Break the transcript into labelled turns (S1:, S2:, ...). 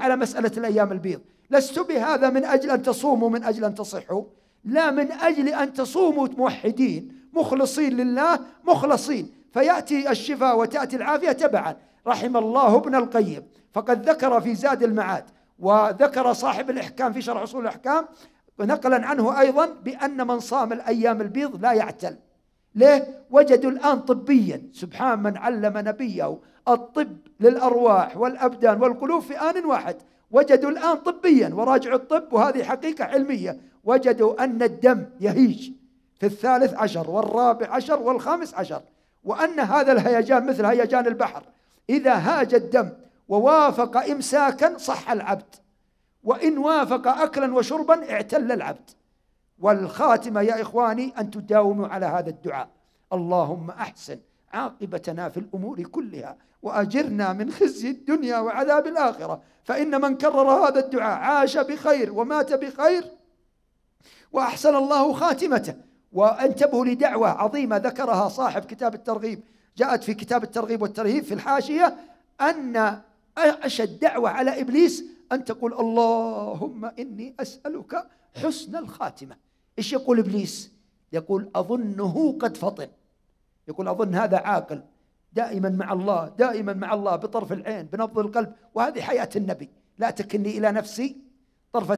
S1: على مسألة الأيام البيض لست بهذا من أجل أن تصوموا من أجل أن تصحوا لا من أجل أن تصوموا موحدين مخلصين لله مخلصين فيأتي الشفاء وتأتي العافية تبعا رحم الله ابن القيم فقد ذكر في زاد المعاد وذكر صاحب الإحكام في شرح أصول الإحكام نقلا عنه أيضا بأن من صام الأيام البيض لا يعتل ليه؟ وجدوا الآن طبيا سبحان من علم نبيه الطب للأرواح والأبدان والقلوب في آن واحد وجدوا الآن طبيا وراجعوا الطب وهذه حقيقة علمية وجدوا أن الدم يهيج في الثالث عشر والرابع عشر والخامس عشر وأن هذا الهيجان مثل هيجان البحر إذا هاج الدم ووافق إمساكا صح العبد وإن وافق أكلا وشربا اعتل العبد والخاتمة يا إخواني أن تداوموا على هذا الدعاء اللهم أحسن عاقبتنا في الأمور كلها وأجرنا من خزي الدنيا وعذاب الآخرة فإن من كرر هذا الدعاء عاش بخير ومات بخير وأحسن الله خاتمته وانتبهوا لدعوة عظيمة ذكرها صاحب كتاب الترغيب جاءت في كتاب الترغيب والترهيب في الحاشية أن أشد دعوة على إبليس أن تقول اللهم إني أسألك حسن الخاتمة ايش يقول ابليس يقول اظنه قد فطن يقول اظن هذا عاقل دائما مع الله دائما مع الله بطرف العين بنبض القلب وهذه حياه النبي لا تكلني الى نفسي طرفه